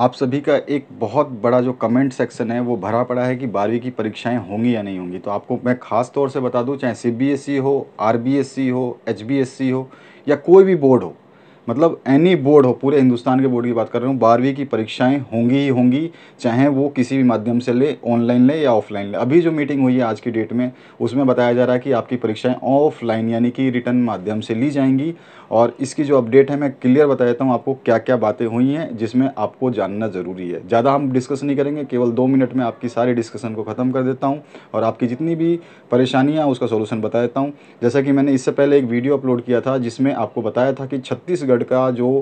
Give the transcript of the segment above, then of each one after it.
आप सभी का एक बहुत बड़ा जो कमेंट सेक्शन है वो भरा पड़ा है कि बारहवीं की परीक्षाएं होंगी या नहीं होंगी तो आपको मैं ख़ास तौर से बता दूं चाहे सीबीएसई e हो आरबीएसई e हो एचबीएसई e हो या कोई भी बोर्ड हो मतलब एनी बोर्ड हो पूरे हिंदुस्तान के बोर्ड की बात कर रहा हूँ बारहवीं की परीक्षाएं होंगी ही होंगी चाहे वो किसी भी माध्यम से ले ऑनलाइन ले या ऑफलाइन ले अभी जो मीटिंग हुई है आज की डेट में उसमें बताया जा रहा है कि आपकी परीक्षाएं ऑफलाइन यानी कि रिटर्न माध्यम से ली जाएंगी और इसकी जो अपडेट है मैं क्लियर बता देता हूँ आपको क्या क्या बातें हुई हैं जिसमें आपको जानना ज़रूरी है ज़्यादा हम डिस्कस नहीं करेंगे केवल दो मिनट में आपकी सारी डिस्कशन को ख़त्म कर देता हूँ और आपकी जितनी भी परेशानियाँ उसका सोल्यूशन बता देता हूँ जैसा कि मैंने इससे पहले एक वीडियो अपलोड किया था जिसमें आपको बताया था कि छत्तीसगढ़ का जो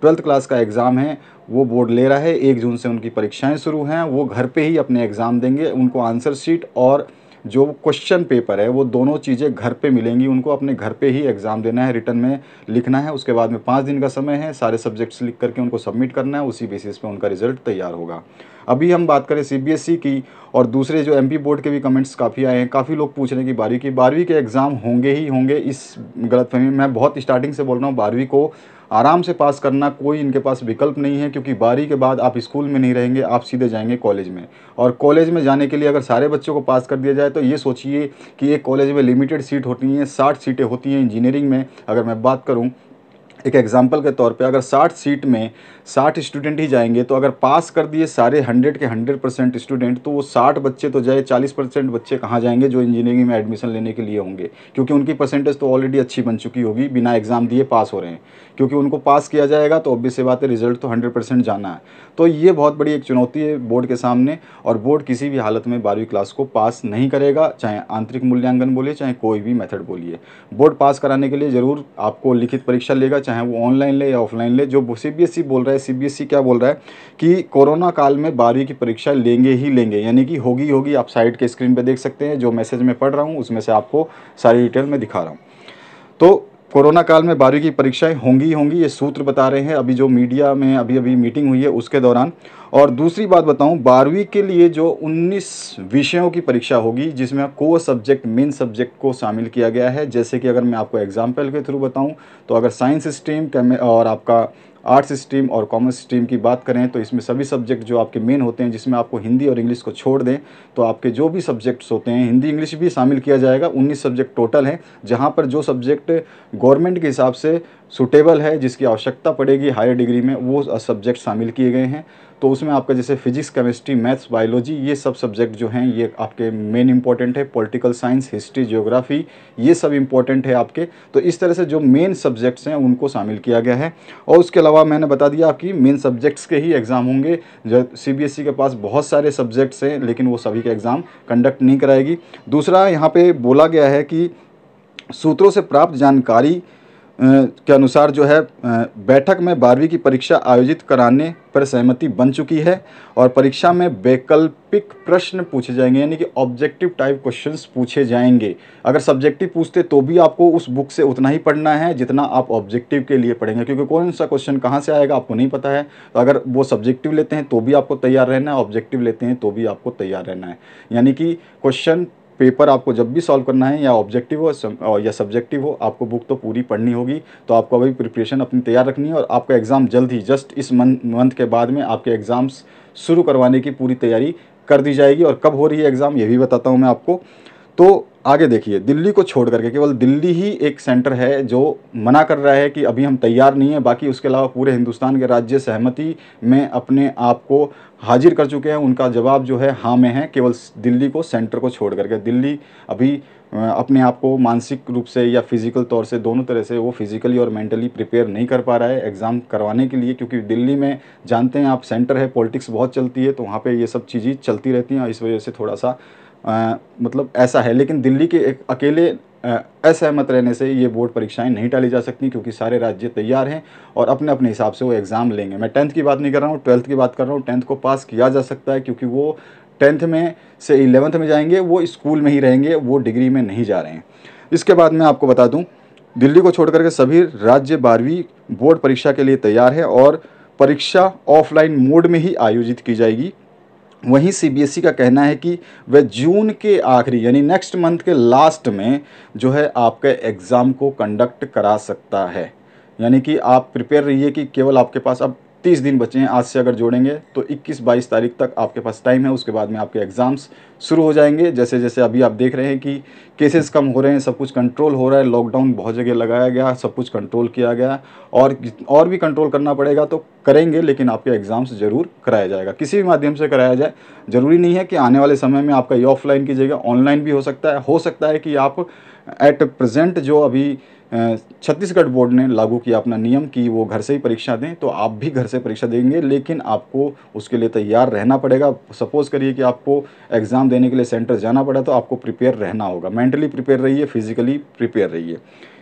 ट्वेल्थ क्लास का एग्ज़ाम है वो बोर्ड ले रहा है एक जून से उनकी परीक्षाएं शुरू हैं वो घर पे ही अपने एग्ज़ाम देंगे उनको आंसर शीट और जो क्वेश्चन पेपर है वो दोनों चीज़ें घर पे मिलेंगी उनको अपने घर पे ही एग्ज़ाम देना है रिटर्न में लिखना है उसके बाद में पाँच दिन का समय है सारे सब्जेक्ट्स लिख करके उनको सबमिट करना है उसी बेसिस पे उनका रिजल्ट तैयार होगा अभी हम बात करें सीबीएसई e की और दूसरे जो एमपी बोर्ड के भी कमेंट्स काफ़ी आए हैं काफ़ी लोग पूछ रहे हैं कि बारहवीं की बारहवीं के एग्ज़ाम होंगे ही होंगे इस गलतफहमी में मैं बहुत स्टार्टिंग से बोल रहा हूँ बारहवीं को आराम से पास करना कोई इनके पास विकल्प नहीं है क्योंकि बारहवीं के बाद आप स्कूल में नहीं रहेंगे आप सीधे जाएंगे कॉलेज में और कॉलेज में जाने के लिए अगर सारे बच्चों को पास कर दिया जाए तो ये सोचिए कि एक कॉलेज में लिमिटेड सीट होती हैं साठ सीटें होती हैं इंजीनियरिंग में अगर मैं बात करूँ एक एग्ज़ाम्पल के तौर पे अगर 60 सीट में 60 स्टूडेंट ही जाएंगे तो अगर पास कर दिए सारे 100 के 100 परसेंट स्टूडेंट तो वो 60 बच्चे तो जाए 40 परसेंट बच्चे कहाँ जाएंगे जो इंजीनियरिंग में एडमिशन लेने के लिए होंगे क्योंकि उनकी परसेंटेज तो ऑलरेडी अच्छी बन चुकी होगी बिना एग्ज़ाम दिए पास हो रहे हैं क्योंकि उनको पास किया जाएगा तो ऑब्वियस से बात है रिजल्ट तो हंड्रेड जाना है तो ये बहुत बड़ी एक चुनौती है बोर्ड के सामने और बोर्ड किसी भी हालत में बारहवीं क्लास को पास नहीं करेगा चाहे आंतरिक मूल्यांकन बोलिए चाहे कोई भी मेथड बोलिए बोर्ड पास कराने के लिए ज़रूर आपको लिखित परीक्षा लेगा चाहे चाहे वो ऑनलाइन ले या ऑफलाइन ले जो सी e बोल रहा है सीबीएसई e क्या बोल रहा है कि कोरोना काल में बारहवीं की परीक्षा लेंगे ही लेंगे यानी कि होगी होगी आप साइड के स्क्रीन पर देख सकते हैं जो मैसेज में पढ़ रहा हूँ उसमें से आपको सारी डिटेल में दिखा रहा हूँ तो कोरोना काल में बारहवीं की परीक्षाएं होंगी ही होंगी ये सूत्र बता रहे हैं अभी जो मीडिया में अभी अभी मीटिंग हुई है उसके दौरान और दूसरी बात बताऊं बारहवीं के लिए जो 19 विषयों की परीक्षा होगी जिसमें को सब्जेक्ट मेन सब्जेक्ट को शामिल किया गया है जैसे कि अगर मैं आपको एग्जाम्पल के थ्रू बताऊं तो अगर साइंस स्ट्रीम और आपका आर्ट्स स्ट्रीम और कॉमर्स स्ट्रीम की बात करें तो इसमें सभी सब्जेक्ट जो आपके मेन होते हैं जिसमें आपको हिंदी और इंग्लिश को छोड़ दें तो आपके जो भी सब्जेक्ट्स होते हैं हिंदी इंग्लिश भी शामिल किया जाएगा 19 सब्जेक्ट टोटल हैं जहां पर जो सब्जेक्ट गवर्नमेंट के हिसाब से सूटेबल है जिसकी आवश्यकता पड़ेगी हायर डिग्री में वो सब्जेक्ट शामिल किए गए हैं तो उसमें आपका जैसे फिजिक्स केमिस्ट्री मैथ्स बायोलॉजी ये सब सब्जेक्ट जो हैं ये आपके मेन इंपॉर्टेंट है पॉलिटिकल साइंस हिस्ट्री ज्योग्राफी ये सब इंपॉर्टेंट है आपके तो इस तरह से जो मेन सब्जेक्ट्स हैं उनको शामिल किया गया है और उसके अलावा मैंने बता दिया आपकी मेन सब्जेक्ट्स के ही एग्ज़ाम होंगे जो सी e के पास बहुत सारे सब्जेक्ट्स हैं लेकिन वो सभी के एग्ज़ाम कंडक्ट नहीं कराएगी दूसरा यहाँ पर बोला गया है कि सूत्रों से प्राप्त जानकारी के अनुसार जो है बैठक में बारहवीं की परीक्षा आयोजित कराने पर सहमति बन चुकी है और परीक्षा में वैकल्पिक प्रश्न पूछे जाएंगे यानी कि ऑब्जेक्टिव टाइप क्वेश्चंस पूछे जाएंगे अगर सब्जेक्टिव पूछते तो भी आपको उस बुक से उतना ही पढ़ना है जितना आप ऑब्जेक्टिव के लिए पढ़ेंगे क्योंकि कौन सा क्वेश्चन कहाँ से आएगा आपको नहीं पता है तो अगर वो सब्जेक्टिव लेते हैं तो भी आपको तैयार रहना है ऑब्जेक्टिव लेते हैं तो भी आपको तैयार रहना है यानी कि क्वेश्चन पेपर आपको जब भी सॉल्व करना है या ऑब्जेक्टिव हो या सब्जेक्टिव हो आपको बुक तो पूरी पढ़नी होगी तो आपको अभी प्रिपरेशन अपनी तैयार रखनी है और आपका एग्ज़ाम जल्द ही जस्ट इस मंथ के बाद में आपके एग्ज़ाम्स शुरू करवाने की पूरी तैयारी कर दी जाएगी और कब हो रही है एग्ज़ाम ये भी बताता हूँ मैं आपको तो आगे देखिए दिल्ली को छोड़ करके केवल दिल्ली ही एक सेंटर है जो मना कर रहा है कि अभी हम तैयार नहीं हैं बाकी उसके अलावा पूरे हिंदुस्तान के राज्य सहमति में अपने आप को हाजिर कर चुके हैं उनका जवाब जो है हाँ में है केवल दिल्ली को सेंटर को छोड़ करके दिल्ली अभी अपने आप को मानसिक रूप से या फिज़िकल तौर से दोनों तरह से वो फिज़िकली और मेंटली प्रिपेयर नहीं कर पा रहा है एग्ज़ाम करवाने के लिए क्योंकि दिल्ली में जानते हैं आप सेंटर है पॉलिटिक्स बहुत चलती है तो वहाँ पे ये सब चीज़ें चलती रहती हैं और इस वजह से थोड़ा सा आ, मतलब ऐसा है लेकिन दिल्ली के एक अकेले असहमत रहने से ये बोर्ड परीक्षाएं नहीं टाली जा सकती क्योंकि सारे राज्य तैयार हैं और अपने अपने हिसाब से वो एग्ज़ाम लेंगे मैं टेंथ की बात नहीं कर रहा हूँ ट्वेल्थ की बात कर रहा हूँ टेंथ को पास किया जा सकता है क्योंकि वो टेंथ में से इलेवंथ में जाएंगे वो स्कूल में ही रहेंगे वो डिग्री में नहीं जा रहे हैं इसके बाद मैं आपको बता दूँ दिल्ली को छोड़ करके सभी राज्य बारहवीं बोर्ड परीक्षा के लिए तैयार है और परीक्षा ऑफलाइन मोड में ही आयोजित की जाएगी वहीं सीबीएसई e का कहना है कि वह जून के आखिरी यानी नेक्स्ट मंथ के लास्ट में जो है आपके एग्ज़ाम को कंडक्ट करा सकता है यानी कि आप प्रिपेयर रहिए कि केवल आपके पास अब तीस दिन बचे हैं आज से अगर जोड़ेंगे तो 21-22 तारीख तक आपके पास टाइम है उसके बाद में आपके एग्ज़ाम्स शुरू हो जाएंगे जैसे जैसे अभी आप देख रहे हैं कि केसेस कम हो रहे हैं सब कुछ कंट्रोल हो रहा है लॉकडाउन बहुत जगह लगाया गया सब कुछ कंट्रोल किया गया और और भी कंट्रोल करना पड़ेगा तो करेंगे लेकिन आपके एग्ज़ाम्स ज़रूर कराया जाएगा किसी भी माध्यम से कराया जाए ज़रूरी नहीं है कि आने वाले समय में आपका ये ऑफलाइन की जगह ऑनलाइन भी हो सकता है हो सकता है कि आप एट प्रजेंट जो अभी छत्तीसगढ़ बोर्ड ने लागू किया अपना नियम कि वो घर से ही परीक्षा दें तो आप भी घर से परीक्षा देंगे लेकिन आपको उसके लिए तैयार रहना पड़ेगा सपोज़ करिए कि आपको एग्ज़ाम देने के लिए सेंटर जाना पड़ा तो आपको प्रिपेयर रहना होगा मेंटली प्रिपेयर रहिए फिज़िकली प्रिपेयर रहिए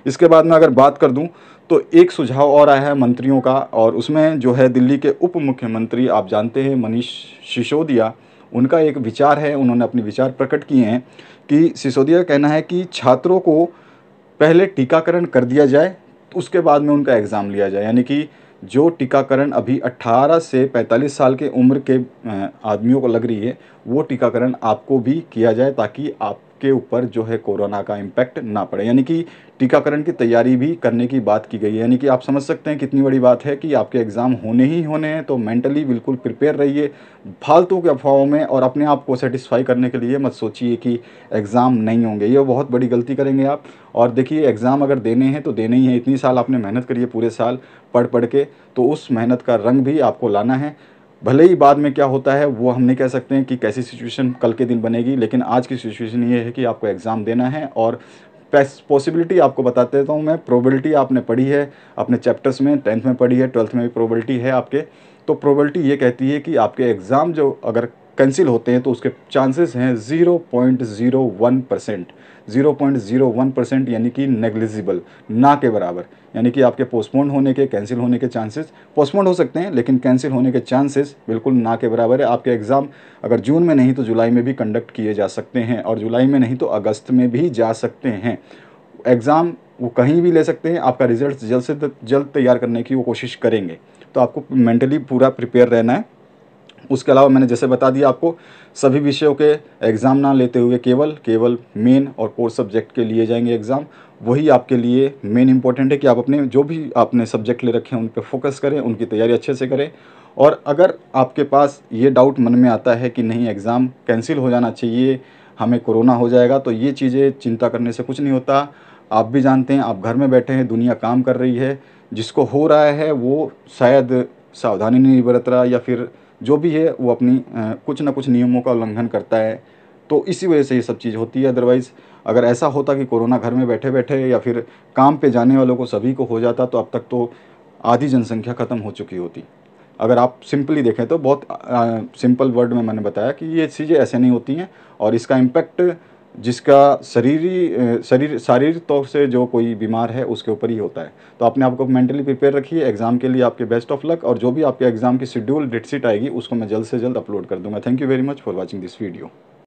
इसके बाद में अगर बात कर दूँ तो एक सुझाव और आया है मंत्रियों का और उसमें जो है दिल्ली के उप मुख्यमंत्री आप जानते हैं मनीष सिसोदिया उनका एक विचार है उन्होंने अपने विचार प्रकट किए हैं कि सिसोदिया कहना है कि छात्रों को पहले टीकाकरण कर दिया जाए तो उसके बाद में उनका एग्ज़ाम लिया जाए यानी कि जो टीकाकरण अभी 18 से 45 साल के उम्र के आदमियों को लग रही है वो टीकाकरण आपको भी किया जाए ताकि आप के ऊपर जो है कोरोना का इम्पैक्ट ना पड़े यानी कि टीकाकरण की तैयारी भी करने की बात की गई है यानी कि आप समझ सकते हैं कितनी बड़ी बात है कि आपके एग्ज़ाम होने ही होने हैं तो मेंटली बिल्कुल प्रिपेयर रहिए फालतू के अफवाहों में और अपने आप को सेटिस्फाई करने के लिए मत सोचिए कि एग्ज़ाम नहीं होंगे ये बहुत बड़ी गलती करेंगे आप और देखिए एग्ज़ाम अगर देने हैं तो देने ही हैं इतनी साल आपने मेहनत करिए पूरे साल पढ़ पढ़ के तो उस मेहनत का रंग भी आपको लाना है भले ही बाद में क्या होता है वो हम नहीं कह सकते हैं कि कैसी सिचुएशन कल के दिन बनेगी लेकिन आज की सिचुएशन ये है कि आपको एग्ज़ाम देना है और पॉसिबिलिटी आपको बता देता हूँ मैं प्रोबेबिलिटी आपने पढ़ी है अपने चैप्टर्स में टेंथ में पढ़ी है ट्वेल्थ में भी प्रोबेबिलिटी है आपके तो प्रोबेबिलिटी ये कहती है कि आपके एग्ज़ाम जो अगर कैंसिल होते हैं तो उसके चांसेस हैं zero point zero one percent zero point zero one percent यानी कि नेग्लिजिबल ना के बराबर यानी कि आपके पोस्टपोन होने के कैंसिल होने के चांसेस पोस्टपोन हो सकते हैं लेकिन कैंसिल होने के चांसेस बिल्कुल ना के बराबर है आपके एग्ज़ाम अगर जून में नहीं तो जुलाई में भी कंडक्ट किए जा सकते हैं और जुलाई में नहीं तो अगस्त में भी जा सकते हैं एग्ज़ाम वो कहीं भी ले सकते हैं आपका रिज़ल्ट जल्द से जल्द तैयार करने की वो कोशिश करेंगे तो आपको मेंटली पूरा प्रिपेयर रहना है उसके अलावा मैंने जैसे बता दिया आपको सभी विषयों के एग्ज़ाम ना लेते हुए केवल केवल मेन और कोर सब्जेक्ट के लिए जाएंगे एग्ज़ाम वही आपके लिए मेन इंपॉर्टेंट है कि आप अपने जो भी आपने सब्जेक्ट ले रखे हैं उन पर फोकस करें उनकी तैयारी अच्छे से करें और अगर आपके पास ये डाउट मन में आता है कि नहीं एग्ज़ाम कैंसिल हो जाना चाहिए हमें कोरोना हो जाएगा तो ये चीज़ें चिंता करने से कुछ नहीं होता आप भी जानते हैं आप घर में बैठे हैं दुनिया काम कर रही है जिसको हो रहा है वो शायद सावधानी नहीं बरत रहा या फिर जो भी है वो अपनी कुछ ना कुछ नियमों का उल्लंघन करता है तो इसी वजह से ये सब चीज़ होती है अदरवाइज़ अगर ऐसा होता कि कोरोना घर में बैठे बैठे या फिर काम पे जाने वालों को सभी को हो जाता तो अब तक तो आधी जनसंख्या ख़त्म हो चुकी होती अगर आप सिंपली देखें तो बहुत आ, सिंपल वर्ड में मैंने बताया कि ये चीज़ें ऐसे नहीं होती हैं और इसका इम्पैक्ट जिसका शरीरी शरीर शारीरिक तौर से जो कोई बीमार है उसके ऊपर ही होता है तो अपने आप को मेंटली प्रिपेयर रखिए एग्ज़ाम के लिए आपके बेस्ट ऑफ लक और जो भी आपके एग्ज़ाम की शेड्यूल डेटशीट आएगी उसको मैं जल्द से जल्द अपलोड कर दूंगा thank you very much for watching this video